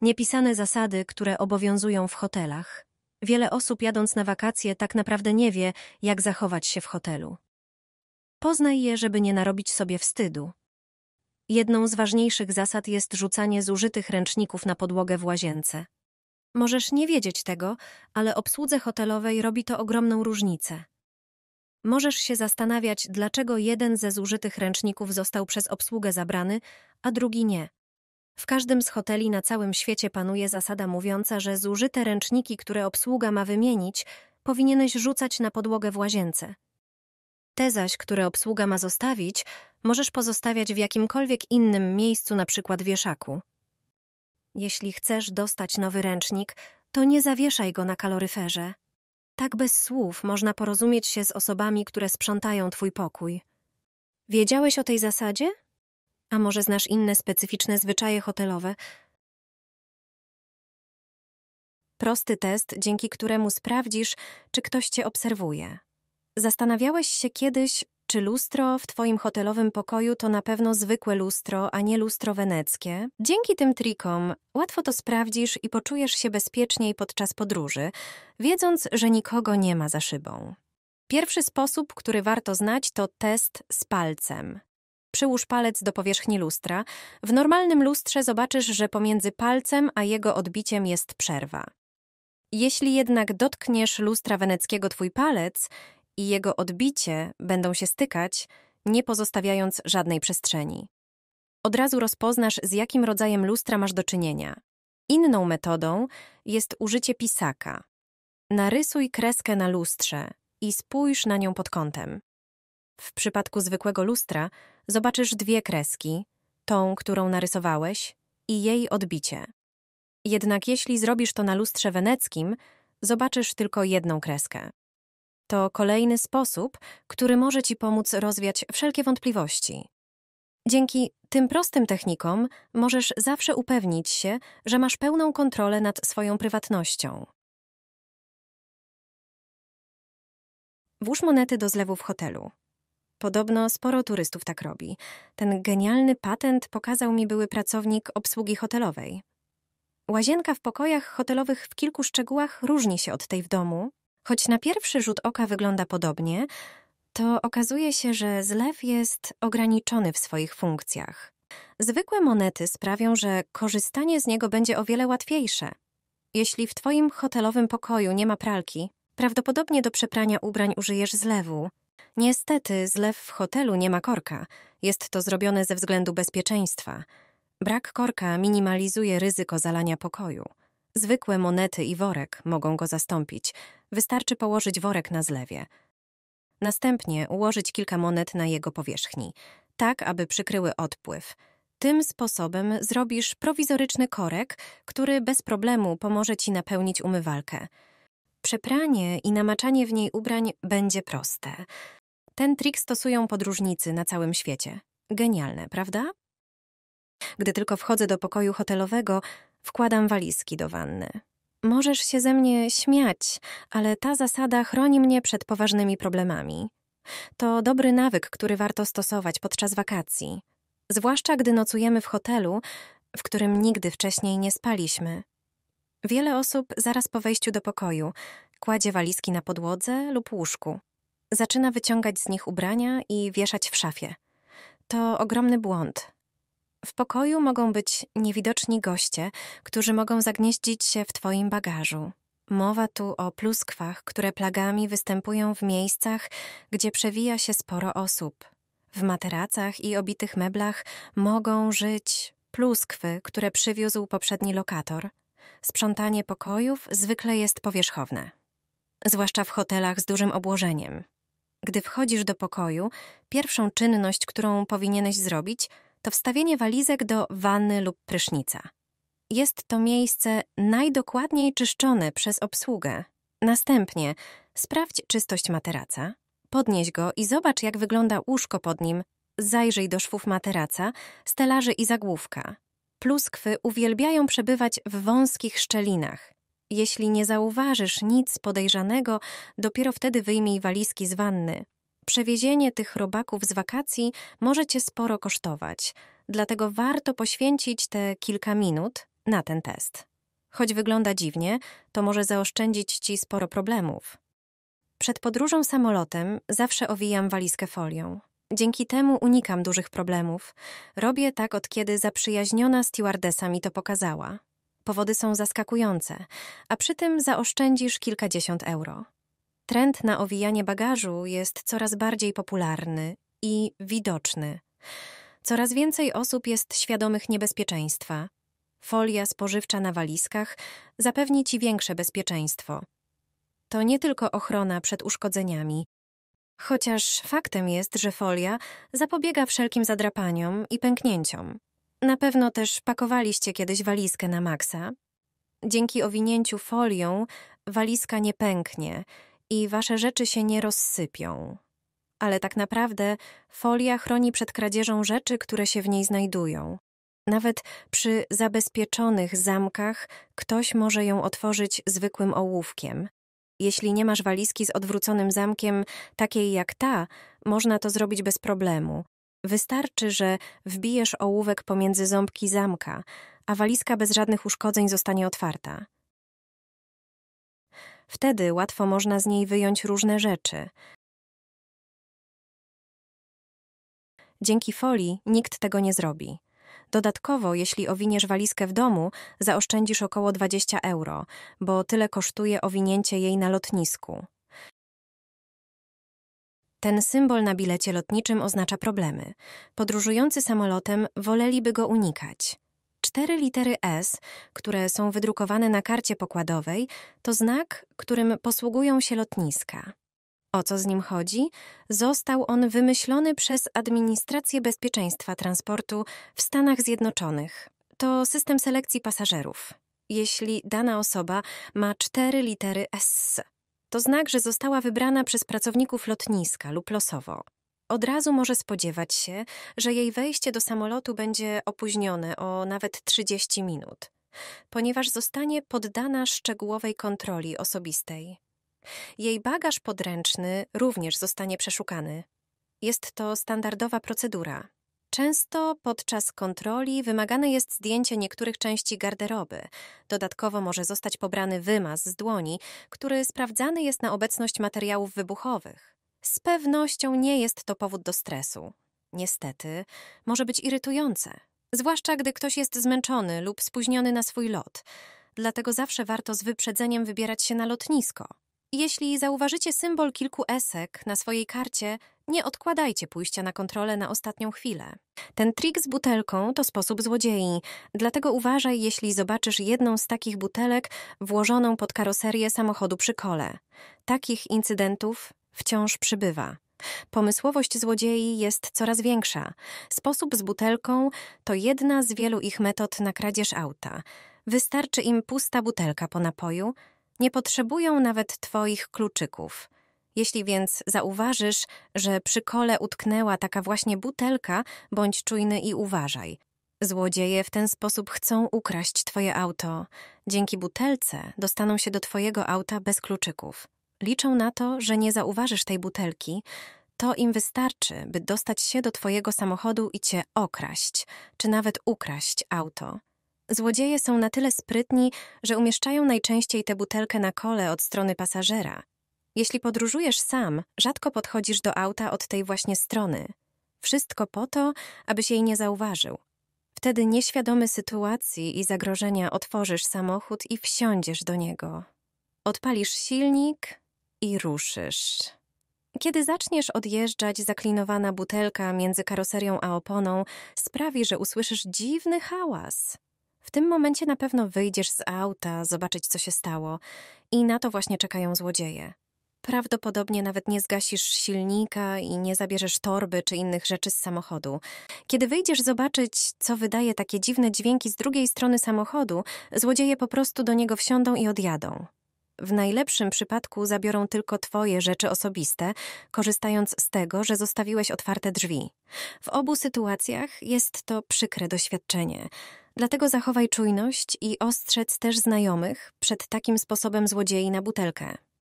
Niepisane zasady, które obowiązują w hotelach. Wiele osób jadąc na wakacje tak naprawdę nie wie, jak zachować się w hotelu. Poznaj je, żeby nie narobić sobie wstydu. Jedną z ważniejszych zasad jest rzucanie zużytych ręczników na podłogę w łazience. Możesz nie wiedzieć tego, ale obsłudze hotelowej robi to ogromną różnicę. Możesz się zastanawiać, dlaczego jeden ze zużytych ręczników został przez obsługę zabrany, a drugi nie. W każdym z hoteli na całym świecie panuje zasada mówiąca, że zużyte ręczniki, które obsługa ma wymienić, powinieneś rzucać na podłogę w łazience. Te zaś, które obsługa ma zostawić, możesz pozostawiać w jakimkolwiek innym miejscu, na przykład wieszaku. Jeśli chcesz dostać nowy ręcznik, to nie zawieszaj go na kaloryferze. Tak bez słów można porozumieć się z osobami, które sprzątają twój pokój. Wiedziałeś o tej zasadzie? A może znasz inne specyficzne zwyczaje hotelowe? Prosty test, dzięki któremu sprawdzisz, czy ktoś cię obserwuje. Zastanawiałeś się kiedyś, czy lustro w Twoim hotelowym pokoju to na pewno zwykłe lustro, a nie lustro weneckie? Dzięki tym trikom łatwo to sprawdzisz i poczujesz się bezpieczniej podczas podróży, wiedząc, że nikogo nie ma za szybą. Pierwszy sposób, który warto znać, to test z palcem. Przyłóż palec do powierzchni lustra. W normalnym lustrze zobaczysz, że pomiędzy palcem a jego odbiciem jest przerwa. Jeśli jednak dotkniesz lustra weneckiego twój palec i jego odbicie będą się stykać, nie pozostawiając żadnej przestrzeni. Od razu rozpoznasz, z jakim rodzajem lustra masz do czynienia. Inną metodą jest użycie pisaka. Narysuj kreskę na lustrze i spójrz na nią pod kątem. W przypadku zwykłego lustra zobaczysz dwie kreski, tą, którą narysowałeś, i jej odbicie. Jednak jeśli zrobisz to na lustrze weneckim, zobaczysz tylko jedną kreskę. To kolejny sposób, który może Ci pomóc rozwiać wszelkie wątpliwości. Dzięki tym prostym technikom możesz zawsze upewnić się, że masz pełną kontrolę nad swoją prywatnością. Włóż monety do zlewu w hotelu. Podobno sporo turystów tak robi. Ten genialny patent pokazał mi były pracownik obsługi hotelowej. Łazienka w pokojach hotelowych w kilku szczegółach różni się od tej w domu. Choć na pierwszy rzut oka wygląda podobnie, to okazuje się, że zlew jest ograniczony w swoich funkcjach. Zwykłe monety sprawią, że korzystanie z niego będzie o wiele łatwiejsze. Jeśli w Twoim hotelowym pokoju nie ma pralki, prawdopodobnie do przeprania ubrań użyjesz zlewu, Niestety, zlew w hotelu nie ma korka. Jest to zrobione ze względu bezpieczeństwa. Brak korka minimalizuje ryzyko zalania pokoju. Zwykłe monety i worek mogą go zastąpić. Wystarczy położyć worek na zlewie. Następnie ułożyć kilka monet na jego powierzchni, tak aby przykryły odpływ. Tym sposobem zrobisz prowizoryczny korek, który bez problemu pomoże ci napełnić umywalkę przepranie i namaczanie w niej ubrań będzie proste. Ten trik stosują podróżnicy na całym świecie. Genialne, prawda? Gdy tylko wchodzę do pokoju hotelowego, wkładam walizki do wanny. Możesz się ze mnie śmiać, ale ta zasada chroni mnie przed poważnymi problemami. To dobry nawyk, który warto stosować podczas wakacji, zwłaszcza gdy nocujemy w hotelu, w którym nigdy wcześniej nie spaliśmy. Wiele osób zaraz po wejściu do pokoju kładzie walizki na podłodze lub łóżku. Zaczyna wyciągać z nich ubrania i wieszać w szafie. To ogromny błąd. W pokoju mogą być niewidoczni goście, którzy mogą zagnieździć się w Twoim bagażu. Mowa tu o pluskwach, które plagami występują w miejscach, gdzie przewija się sporo osób. W materacach i obitych meblach mogą żyć pluskwy, które przywiózł poprzedni lokator – sprzątanie pokojów zwykle jest powierzchowne, zwłaszcza w hotelach z dużym obłożeniem. Gdy wchodzisz do pokoju, pierwszą czynność, którą powinieneś zrobić, to wstawienie walizek do wanny lub prysznica. Jest to miejsce najdokładniej czyszczone przez obsługę. Następnie sprawdź czystość materaca, podnieś go i zobacz, jak wygląda łóżko pod nim. Zajrzyj do szwów materaca, stelaży i zagłówka. Pluskwy uwielbiają przebywać w wąskich szczelinach. Jeśli nie zauważysz nic podejrzanego, dopiero wtedy wyjmij walizki z wanny. Przewiezienie tych robaków z wakacji może cię sporo kosztować, dlatego warto poświęcić te kilka minut na ten test. Choć wygląda dziwnie, to może zaoszczędzić ci sporo problemów. Przed podróżą samolotem zawsze owijam walizkę folią. Dzięki temu unikam dużych problemów. Robię tak od kiedy zaprzyjaźniona stewardesa mi to pokazała. Powody są zaskakujące, a przy tym zaoszczędzisz kilkadziesiąt euro. Trend na owijanie bagażu jest coraz bardziej popularny i widoczny. Coraz więcej osób jest świadomych niebezpieczeństwa. Folia spożywcza na walizkach zapewni ci większe bezpieczeństwo. To nie tylko ochrona przed uszkodzeniami, Chociaż faktem jest, że folia zapobiega wszelkim zadrapaniom i pęknięciom. Na pewno też pakowaliście kiedyś walizkę na maksa. Dzięki owinięciu folią walizka nie pęknie i wasze rzeczy się nie rozsypią. Ale tak naprawdę folia chroni przed kradzieżą rzeczy, które się w niej znajdują. Nawet przy zabezpieczonych zamkach ktoś może ją otworzyć zwykłym ołówkiem. Jeśli nie masz walizki z odwróconym zamkiem, takiej jak ta, można to zrobić bez problemu. Wystarczy, że wbijesz ołówek pomiędzy ząbki zamka, a walizka bez żadnych uszkodzeń zostanie otwarta. Wtedy łatwo można z niej wyjąć różne rzeczy. Dzięki folii nikt tego nie zrobi. Dodatkowo, jeśli owiniesz walizkę w domu, zaoszczędzisz około 20 euro, bo tyle kosztuje owinięcie jej na lotnisku. Ten symbol na bilecie lotniczym oznacza problemy. Podróżujący samolotem woleliby go unikać. Cztery litery S, które są wydrukowane na karcie pokładowej, to znak, którym posługują się lotniska. O co z nim chodzi? Został on wymyślony przez Administrację Bezpieczeństwa Transportu w Stanach Zjednoczonych. To system selekcji pasażerów. Jeśli dana osoba ma cztery litery S, to znak, że została wybrana przez pracowników lotniska lub losowo. Od razu może spodziewać się, że jej wejście do samolotu będzie opóźnione o nawet 30 minut, ponieważ zostanie poddana szczegółowej kontroli osobistej. Jej bagaż podręczny również zostanie przeszukany. Jest to standardowa procedura. Często podczas kontroli wymagane jest zdjęcie niektórych części garderoby. Dodatkowo może zostać pobrany wymaz z dłoni, który sprawdzany jest na obecność materiałów wybuchowych. Z pewnością nie jest to powód do stresu. Niestety, może być irytujące, zwłaszcza gdy ktoś jest zmęczony lub spóźniony na swój lot. Dlatego zawsze warto z wyprzedzeniem wybierać się na lotnisko. Jeśli zauważycie symbol kilku esek na swojej karcie, nie odkładajcie pójścia na kontrolę na ostatnią chwilę. Ten trik z butelką to sposób złodziei, dlatego uważaj, jeśli zobaczysz jedną z takich butelek włożoną pod karoserię samochodu przy kole. Takich incydentów wciąż przybywa. Pomysłowość złodziei jest coraz większa. Sposób z butelką to jedna z wielu ich metod na kradzież auta. Wystarczy im pusta butelka po napoju, nie potrzebują nawet Twoich kluczyków. Jeśli więc zauważysz, że przy kole utknęła taka właśnie butelka, bądź czujny i uważaj. Złodzieje w ten sposób chcą ukraść Twoje auto. Dzięki butelce dostaną się do Twojego auta bez kluczyków. Liczą na to, że nie zauważysz tej butelki. To im wystarczy, by dostać się do Twojego samochodu i Cię okraść, czy nawet ukraść auto. Złodzieje są na tyle sprytni, że umieszczają najczęściej tę butelkę na kole od strony pasażera. Jeśli podróżujesz sam, rzadko podchodzisz do auta od tej właśnie strony. Wszystko po to, abyś jej nie zauważył. Wtedy nieświadomy sytuacji i zagrożenia otworzysz samochód i wsiądziesz do niego. Odpalisz silnik i ruszysz. Kiedy zaczniesz odjeżdżać, zaklinowana butelka między karoserią a oponą sprawi, że usłyszysz dziwny hałas. W tym momencie na pewno wyjdziesz z auta, zobaczyć co się stało. I na to właśnie czekają złodzieje. Prawdopodobnie nawet nie zgasisz silnika i nie zabierzesz torby czy innych rzeczy z samochodu. Kiedy wyjdziesz zobaczyć, co wydaje takie dziwne dźwięki z drugiej strony samochodu, złodzieje po prostu do niego wsiądą i odjadą. W najlepszym przypadku zabiorą tylko Twoje rzeczy osobiste, korzystając z tego, że zostawiłeś otwarte drzwi. W obu sytuacjach jest to przykre doświadczenie. Dlatego zachowaj czujność i ostrzec też znajomych przed takim sposobem złodziei na butelkę.